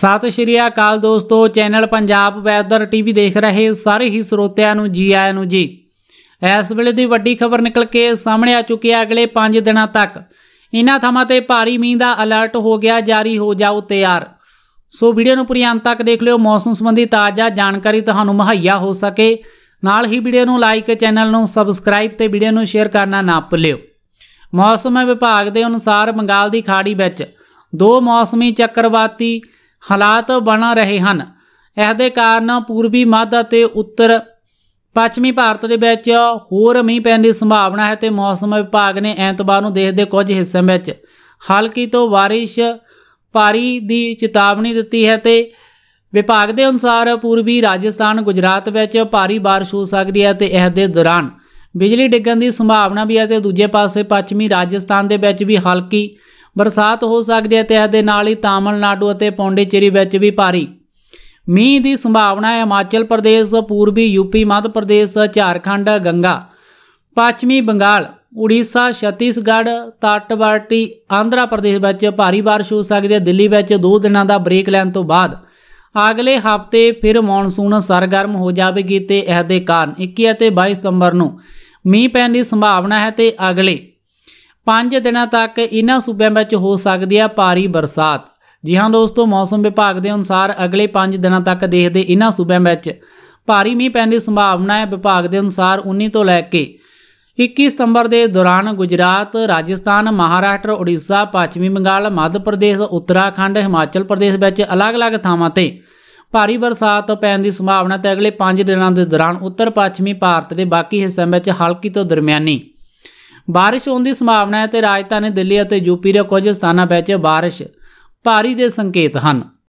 ਸਤਿ ਸ਼੍ਰੀ ਅਕਾਲ ਦੋਸਤੋ channel Punjab weather TV ਦੇਖ ਰਹੇ ਸਾਰੇ ਹੀ ਸਰੋਤਿਆਂ ਨੂੰ ਜੀ ਆਇਆਂ ਨੂੰ ਜੀ ਇਸ ਵੇਲੇ ਦੀ ਵੱਡੀ ਖਬਰ ਨਿਕਲ ਕੇ ਸਾਹਮਣੇ ਆ ਚੁੱਕੀ ਹੈ ਅਗਲੇ 5 ਦਿਨਾਂ ਤੱਕ ਇਨ੍ਹਾਂ ਥਾਵਾਂ ਤੇ ਭਾਰੀ ਮੀਂਹ ਦਾ ਅਲਰਟ ਹੋ ਗਿਆ ਜਾਰੀ ਹੋ ਜਾਓ ਤਿਆਰ ਸੋ ਵੀਡੀਓ ਨੂੰ ਪੂਰੀ ਅੰਤ ਤੱਕ ਦੇਖ ਲਿਓ ਮੌਸਮ ਸੰਬੰਧੀ ਤਾਜ਼ਾ ਜਾਣਕਾਰੀ ਤੁਹਾਨੂੰ ਮੁਹੱਈਆ ਹੋ ਸਕੇ ਨਾਲ ਹੀ ਵੀਡੀਓ ਨੂੰ ਲਾਈਕ ਚੈਨਲ ਨੂੰ ਸਬਸਕ੍ਰਾਈਬ ਤੇ ਵੀਡੀਓ ਨੂੰ ਸ਼ੇਅਰ ਕਰਨਾ ਨਾ ਭੁੱਲਿਓ ਮੌਸਮ ਵਿਭਾਗ ਦੇ ਅਨੁਸਾਰ ਬੰਗਾਲ ਦੀ ਖਾੜੀ ਵਿੱਚ ਦੋ ਮੌਸਮੀ ਚੱਕਰਵਾਤੀ ਹਾਲਾਤ ਬਣ ਰਹੇ ਹਨ ਇਸ ਦੇ ਕਾਰਨ ਪੂਰਬੀ ਮੱਧ ਅਤੇ ਉੱਤਰ ਪੱਛਮੀ ਭਾਰਤ ਦੇ ਵਿੱਚ ਹੋਰ ਮੀਂਹ ਪੈਣ ਦੀ ਸੰਭਾਵਨਾ ਹੈ ਤੇ ਮੌਸਮ ਵਿਭਾਗ ਨੇ ਐਤਵਾਰ ਨੂੰ ਦੇਸ਼ ਦੇ ਕੁਝ ਹਿੱਸਿਆਂ ਵਿੱਚ ਹਲਕੀ ਤੋਂ ਬਾਰਿਸ਼ ਪਾਰੀ ਦੀ ਚੇਤਾਵਨੀ ਦਿੱਤੀ ਹੈ ਤੇ ਵਿਭਾਗ ਦੇ ਅਨੁਸਾਰ ਪੂਰਬੀ ਰਾਜਸਥਾਨ ਗੁਜਰਾਤ ਵਿੱਚ ਭਾਰੀ بارش ਹੋ ਸਕਦੀ ਹੈ ਤੇ ਇਸ ਦੇ ਦੌਰਾਨ ਬਿਜਲੀ ਡਿੱਗਣ ਦੀ ਸੰਭਾਵਨਾ ਵੀ ਹੈ ਤੇ ਦੂਜੇ ਪਾਸੇ ਪੱਛਮੀ ਰਾਜਸਥਾਨ ਦੇ ਵਿੱਚ ਵੀ ਹਲਕੀ ਬਰਸਾਤ ਹੋ ਸਕਦੀ ਹੈ ਤੇ ਇਸ ਦੇ ਨਾਲ ਹੀ ਤਾਮਿਲਨਾਡੂ ਅਤੇ ਪੌਂਡੀਚੇਰੀ ਵਿੱਚ ਵੀ ਭਾਰੀ ਮੀਂਹ ਦੀ ਸੰਭਾਵਨਾ ਹੈ ਹਿਮਾਚਲ ਪ੍ਰਦੇਸ਼ ਪੂਰਬੀ ਯੂਪੀ ਮੱਧ ਪ੍ਰਦੇਸ਼ ਝਾਰਖੰਡ ਗੰਗਾ ਪੱਛਮੀ ਬੰਗਾਲ ਉੜੀਸਾ ਛਤੀਸਗੜ੍ਹ ਤਟਵਰਤੀ ਆਂਧਰਾ ਪ੍ਰਦੇਸ਼ ਵਿੱਚ ਭਾਰੀ بارش ਹੋ ਸਕਦੀ ਹੈ ਦਿੱਲੀ ਵਿੱਚ 2 ਦਿਨਾਂ ਦਾ ਬ੍ਰੇਕ ਲੈਣ ਤੋਂ ਬਾਅਦ ਅਗਲੇ ਹਫ਼ਤੇ ਫਿਰ ਮੌਨਸੂਨ ਸਰਗਰਮ ਹੋ ਜਾਵੇਗੀ ਤੇ ਇਹਦੇ ਕਾਰਨ 21 ਅਤੇ 22 ਸਤੰਬਰ ਨੂੰ ਮੀਂਹ ਪੈਣ ਦੀ ਸੰਭਾਵਨਾ ਹੈ ਤੇ ਅਗਲੇ 5 ਦਿਨਾਂ ਤੱਕ ਇਨ੍ਹਾਂ ਸੂਬਿਆਂ ਵਿੱਚ ਹੋ ਸਕਦੀ ਹੈ ਭਾਰੀ ਬਰਸਾਤ ਜੀ ਹਾਂ ਦੋਸਤੋ ਮੌਸਮ ਵਿਭਾਗ ਦੇ ਅਨੁਸਾਰ ਅਗਲੇ 5 ਦਿਨਾਂ ਤੱਕ ਦੇਖਦੇ ਇਨ੍ਹਾਂ ਸੂਬਿਆਂ ਵਿੱਚ ਭਾਰੀ ਮੀਂਹ ਪੈਣ ਦੀ ਸੰਭਾਵਨਾ ਹੈ ਵਿਭਾਗ ਦੇ ਅਨੁਸਾਰ 19 ਤੋਂ ਲੈ ਕੇ 21 ਸਤੰਬਰ ਦੇ ਦੌਰਾਨ ਗੁਜਰਾਤ, ਰਾਜਸਥਾਨ, ਮਹਾਰਾਸ਼ਟਰ, ਓਡੀਸ਼ਾ, ਪੱਛਮੀ ਬੰਗਾਲ, ਮੱਧ ਪ੍ਰਦੇਸ਼, ਉੱਤਰਾਖੰਡ, ਹਿਮਾਚਲ ਪ੍ਰਦੇਸ਼ ਵਿੱਚ ਅਲੱਗ-ਅਲੱਗ ਥਾਵਾਂ ਤੇ ਭਾਰੀ ਬਰਸਾਤ ਪੈਣ ਦੀ ਸੰਭਾਵਨਾ ਤੇ ਅਗਲੇ 5 ਦਿਨਾਂ ਦੇ ਦੌਰਾਨ ਉੱਤਰ ਪੱਛਮੀ ਭਾਰਤ ਦੇ ਬਾਕੀ ਹਿੱਸਿਆਂ ਵਿੱਚ ਹਲਕੀ ਤੋਂ ਦਰਮਿਆਨੀ ਬਾਰਿਸ਼ ਹੋਣ ਦੀ ਸੰਭਾਵਨਾ ਹੈ ਤੇ ਰਾਜਧਾਨੀ ਦਿੱਲੀ ਅਤੇ ਯੂਪੀ ਦੇ ਕੁਝ ਸਥਾਨਾਂ 'ਤੇ ਬਾਰਿਸ਼ ਭਾਰੀ ਦੇ ਸੰਕੇਤ ਹਨ